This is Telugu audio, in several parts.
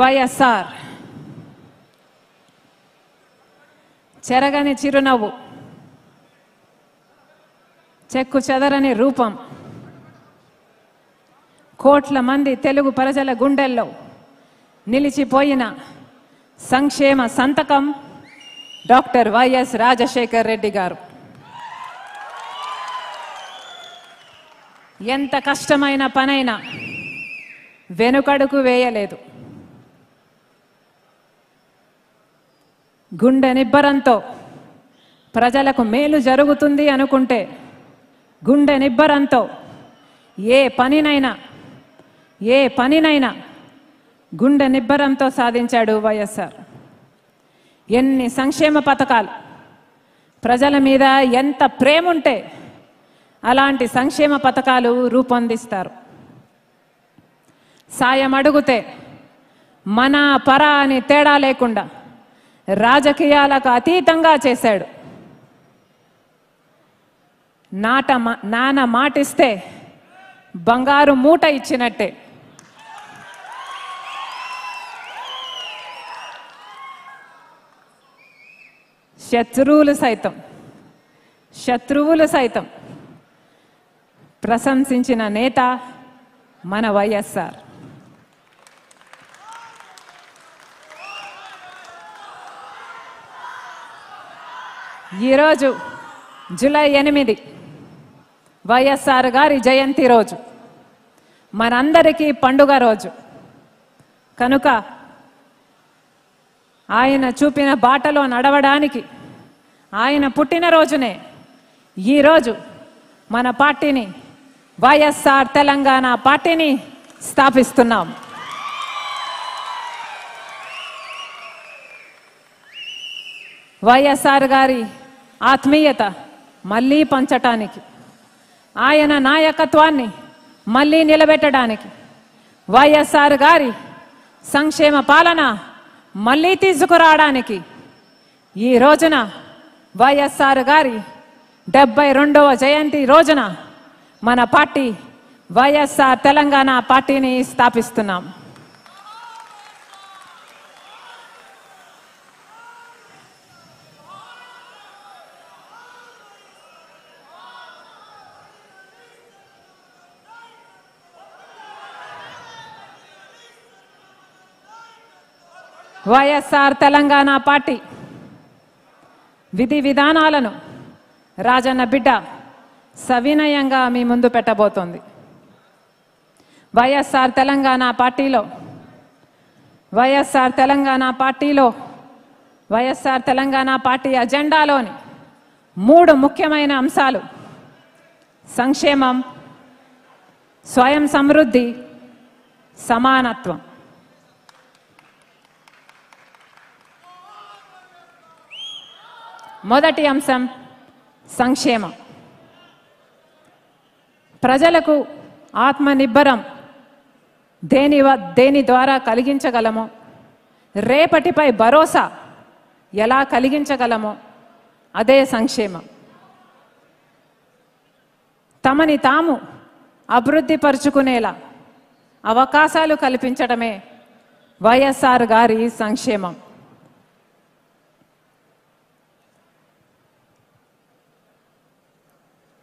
వైఎస్ఆర్ చెరగని చిరునవ్వు చెక్కు చెదరని రూపం కోట్ల మంది తెలుగు ప్రజల గుండెల్లో నిలిచిపోయిన సంక్షేమ సంతకం డాక్టర్ వైఎస్ రాజశేఖర్ రెడ్డి గారు ఎంత కష్టమైన పనైనా వెనుకడుకు వేయలేదు గుండె నిబ్బరంతో ప్రజలకు మేలు జరుగుతుంది అనుకుంటే గుండె నిబ్బరంతో ఏ పనినైనా ఏ పనినైనా గుండె నిబ్బరంతో సాధించాడు వైఎస్ఆర్ ఎన్ని సంక్షేమ పథకాలు ప్రజల మీద ఎంత ప్రేమ ఉంటే అలాంటి సంక్షేమ పథకాలు రూపొందిస్తారు సాయం అడిగితే మన పర అని తేడా లేకుండా రాజకీయాలకు అతీతంగా చేశాడు నాట నాన్న మాటిస్తే బంగారు మూట ఇచ్చినట్టే శత్రువులు సైతం శత్రువులు సైతం ప్రశంసించిన నేత మన వైఎస్ఆర్ ఈరోజు జూలై ఎనిమిది వైఎస్ఆర్ గారి జయంతి రోజు మనందరికీ పండుగ రోజు కనుక ఆయన చూపిన బాటలో నడవడానికి ఆయన పుట్టినరోజునే ఈరోజు మన పార్టీని వైఎస్ఆర్ తెలంగాణ పార్టీని స్థాపిస్తున్నాం వైఎస్ఆర్ గారి ఆత్మీయత మళ్ళీ పంచటానికి ఆయన నాయకత్వాన్ని మళ్ళీ నిలబెట్టడానికి వైఎస్ఆర్ గారి సంక్షేమ పాలన మళ్ళీ తీసుకురావడానికి ఈ రోజున వైఎస్ఆర్ గారి డెబ్బై రెండవ జయంతి రోజున మన పార్టీ వైఎస్ఆర్ తెలంగాణ పార్టీని స్థాపిస్తున్నాం వైఎస్ఆర్ తెలంగాణ పార్టీ విధి విధానాలను రాజన్న బిడ్డ సవినయంగా మీ ముందు పెట్టబోతోంది వైఎస్ఆర్ తెలంగాణ పార్టీలో వైఎస్ఆర్ తెలంగాణ పార్టీలో వైఎస్ఆర్ తెలంగాణ పార్టీ అజెండాలోని మూడు ముఖ్యమైన అంశాలు సంక్షేమం స్వయం సమృద్ధి సమానత్వం మొదటి అంశం సంక్షేమం ప్రజలకు ఆత్మనిబ్బరం దేని దేని ద్వారా కలిగించగలము రేపటిపై భరోసా ఎలా కలిగించగలము అదే సంక్షేమం తమని తాము అభివృద్ధిపరుచుకునేలా అవకాశాలు కల్పించడమే వైఎస్ఆర్ గారి సంక్షేమం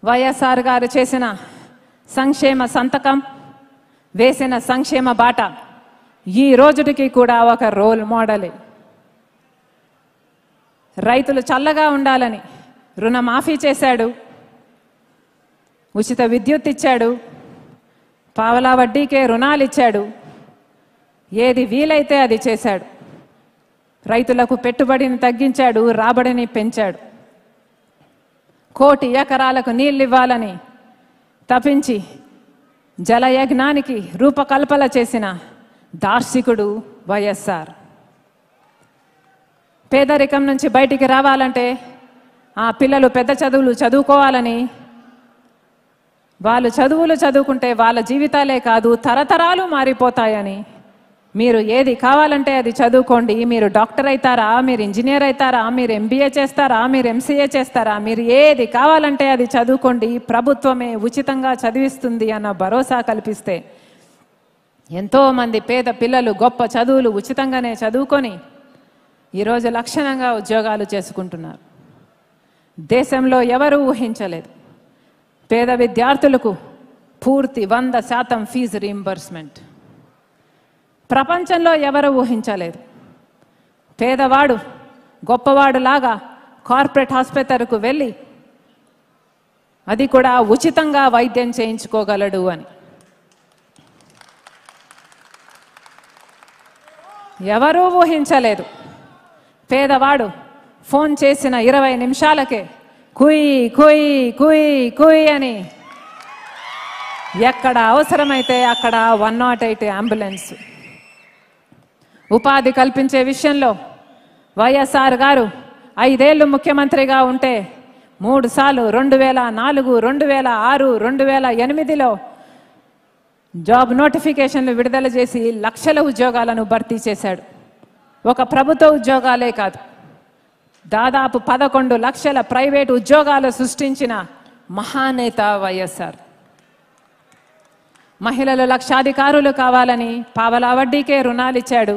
వైఎస్ఆర్ గారు చేసిన సంక్షేమ సంతకం వేసిన సంక్షేమ బాట ఈ రోజుకి కూడా ఒక రోల్ మోడలే రైతులు చల్లగా ఉండాలని రుణమాఫీ చేశాడు ఉచిత విద్యుత్ ఇచ్చాడు పావలా వడ్డీకే రుణాలు ఇచ్చాడు ఏది వీలైతే అది చేశాడు రైతులకు పెట్టుబడిని తగ్గించాడు రాబడిని పెంచాడు కోటి ఎకరాలకు నీళ్ళు ఇవ్వాలని తపించి జలయజ్ఞానికి రూపకల్పన చేసిన దార్శికుడు వైఎస్ఆర్ పేదరికం నుంచి బయటికి రావాలంటే ఆ పిల్లలు పెద్ద చదువులు చదువుకోవాలని వాళ్ళు చదువులు చదువుకుంటే వాళ్ళ జీవితాలే కాదు తరతరాలు మారిపోతాయని మీరు ఏది కావాలంటే అది చదువుకోండి మీరు డాక్టర్ అవుతారా మీరు ఇంజనీర్ అవుతారా మీరు ఎంబీఏ చేస్తారా మీరు ఎంసీఏ చేస్తారా మీరు ఏది కావాలంటే అది చదువుకోండి ప్రభుత్వమే ఉచితంగా చదివిస్తుంది అన్న భరోసా కల్పిస్తే ఎంతోమంది పేద పిల్లలు గొప్ప చదువులు ఉచితంగానే చదువుకొని ఈరోజు లక్షణంగా ఉద్యోగాలు చేసుకుంటున్నారు దేశంలో ఎవరు ఊహించలేదు పేద విద్యార్థులకు పూర్తి వంద శాతం ఫీజు రీఎంబర్స్మెంట్ ప్రపంచంలో ఎవరు ఊహించలేదు పేదవాడు గొప్పవాడులాగా కార్పొరేట్ ఆసుపత్రికి వెళ్ళి అది కూడా ఉచితంగా వైద్యం చేయించుకోగలడు అని ఎవరూ ఊహించలేదు పేదవాడు ఫోన్ చేసిన ఇరవై నిమిషాలకే కుయ్ కుయ్ కుయ్ కుయ్ అని ఎక్కడ అవసరమైతే అక్కడ వన్ నాట్ ఎయిట్ అంబులెన్స్ ఉపాధి కల్పించే విషయంలో వైఎస్ఆర్ గారు ఐదేళ్లు ముఖ్యమంత్రిగా ఉంటే మూడు సార్లు రెండు వేల నాలుగు రెండు వేల ఆరు రెండు వేల ఎనిమిదిలో జాబ్ నోటిఫికేషన్లు విడుదల చేసి లక్షల ఉద్యోగాలను భర్తీ చేశాడు ఒక ప్రభుత్వ ఉద్యోగాలే కాదు దాదాపు పదకొండు లక్షల ప్రైవేటు ఉద్యోగాలు సృష్టించిన మహానేత వైఎస్ఆర్ మహిళలు లక్షాధికారులు కావాలని పావలా వడ్డీకే రుణాలిచ్చాడు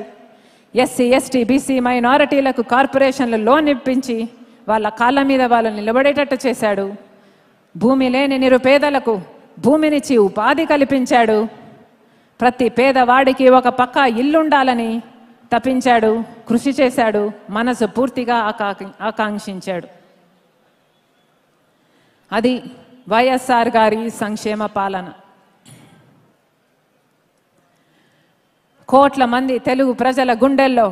ఎస్సీ ఎస్టీ బీసీ మైనారిటీలకు కార్పొరేషన్లు లోన్ ఇప్పించి వాళ్ళ కాళ్ళ మీద వాళ్ళు నిలబడేటట్టు చేశాడు భూమి లేని నిరుపేదలకు భూమినిచ్చి ఉపాధి కల్పించాడు ప్రతి పేదవాడికి ఒక పక్క ఇల్లుండాలని తప్పించాడు కృషి చేశాడు మనసు పూర్తిగా ఆకాంక్షించాడు అది వైఎస్ఆర్ గారి సంక్షేమ పాలన కోట్ల మంది తెలుగు ప్రజల గుండెల్లో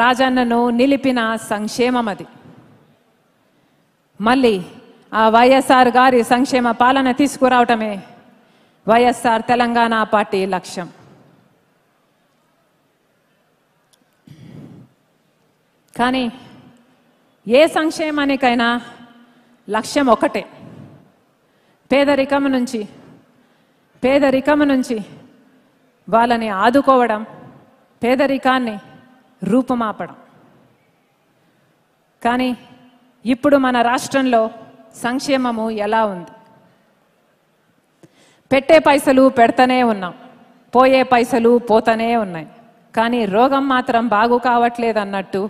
రాజన్నను నిలిపిన సంక్షేమం అది మళ్ళీ ఆ వైఎస్ఆర్ గారి సంక్షేమ పాలన తీసుకురావటమే వైఎస్ఆర్ తెలంగాణ పార్టీ లక్ష్యం కానీ ఏ సంక్షేమానికైనా లక్ష్యం ఒకటే పేదరికం నుంచి పేదరికం నుంచి వాళ్ళని ఆదుకోవడం పేదరికాన్ని రూపుమాపడం కానీ ఇప్పుడు మన రాష్ట్రంలో సంక్షేమము ఎలా ఉంది పెట్టే పైసలు పెడతనే ఉన్నాం పోయే పైసలు పోతనే ఉన్నాయి కానీ రోగం మాత్రం బాగు కావట్లేదన్నట్టు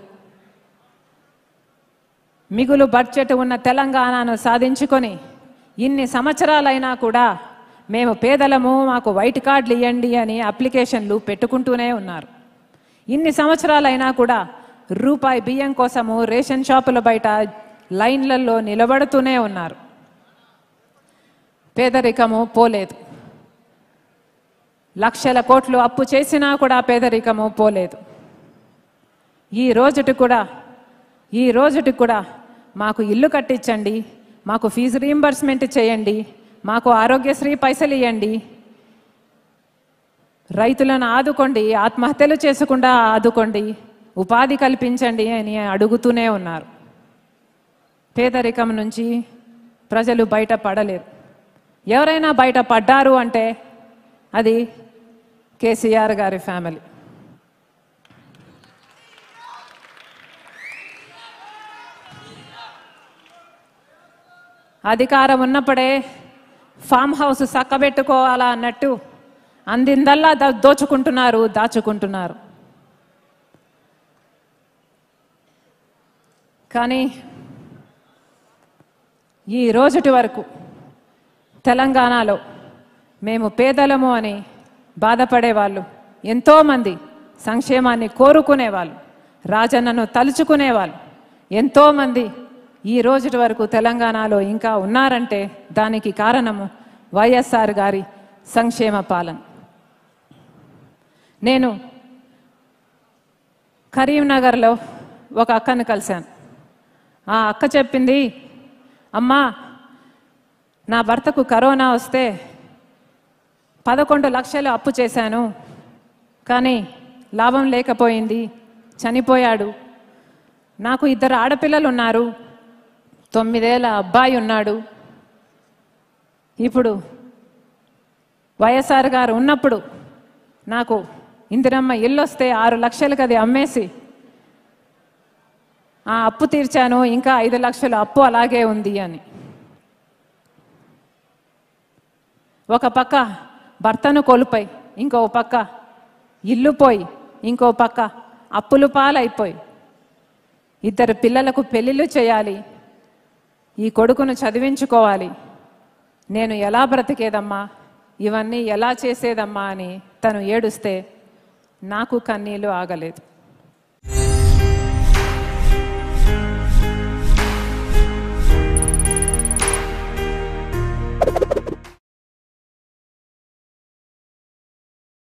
మిగులు బడ్జెట్ ఉన్న తెలంగాణను సాధించుకొని ఇన్ని సంవత్సరాలైనా కూడా మేము పేదలము మాకు వైట్ కార్డులు ఇవ్వండి అని అప్లికేషన్లు పెట్టుకుంటూనే ఉన్నారు ఇన్ని సంవత్సరాలైనా కూడా రూపాయి బియ్యం కోసము రేషన్ షాపుల బయట లైన్లలో నిలబడుతూనే ఉన్నారు పేదరికము పోలేదు లక్షల కోట్లు అప్పు చేసినా కూడా పేదరికము పోలేదు ఈ రోజుటి కూడా ఈ రోజుటి కూడా మాకు ఇల్లు కట్టించండి మాకు ఫీజు రీయింబర్స్మెంట్ చేయండి మాకు ఆరోగ్యశ్రీ పైసలు ఇవ్వండి రైతులను ఆదుకోండి ఆత్మహత్యలు చేసుకుండా ఆదుకోండి ఉపాధి కల్పించండి అని అడుగుతూనే ఉన్నారు పేదరికం నుంచి ప్రజలు బయట పడలేరు ఎవరైనా బయట పడ్డారు అంటే అది కేసీఆర్ గారి ఫ్యామిలీ అధికారం ఉన్నప్పుడే ఫామ్ హౌస్ సక్కబెట్టుకోవాలా అన్నట్టు అందిందల్లా దోచుకుంటున్నారు దాచుకుంటున్నారు కానీ ఈ రోజుటి వరకు తెలంగాణలో మేము పేదలము అని బాధపడేవాళ్ళు ఎంతోమంది సంక్షేమాన్ని కోరుకునేవాళ్ళు రాజన్నను తలుచుకునేవాళ్ళు ఎంతోమంది ఈ రోజుటి వరకు తెలంగాణలో ఇంకా ఉన్నారంటే దానికి కారణము వైఎస్ఆర్ గారి సంక్షేమ పాలన నేను కరీంనగర్లో ఒక అక్కను కలిశాను ఆ అక్క చెప్పింది అమ్మా నా భర్తకు కరోనా వస్తే పదకొండు లక్షలు అప్పు చేశాను కానీ లాభం లేకపోయింది చనిపోయాడు నాకు ఇద్దరు ఆడపిల్లలు ఉన్నారు తొమ్మిదేళ్ళ అబ్బాయి ఉన్నాడు ఇప్పుడు వైఎస్ఆర్ గారు ఉన్నప్పుడు నాకు ఇందిరమ్మ ఇల్లు వస్తే ఆరు లక్షలకు అది అమ్మేసి ఆ అప్పు తీర్చాను ఇంకా ఐదు లక్షలు అప్పు అలాగే ఉంది అని ఒక పక్క భర్తను కోల్పోయి ఇంకో పక్క ఇల్లు పోయి ఇంకో పక్క అప్పులు పాలైపోయి ఇద్దరు పిల్లలకు పెళ్ళిళ్ళు చేయాలి ఈ కొడుకును చదివించుకోవాలి నేను ఎలా బ్రతికేదమ్మా ఇవన్నీ ఎలా చేసేదమ్మా అని తను ఏడుస్తే నాకు కన్నీళ్లు ఆగలేదు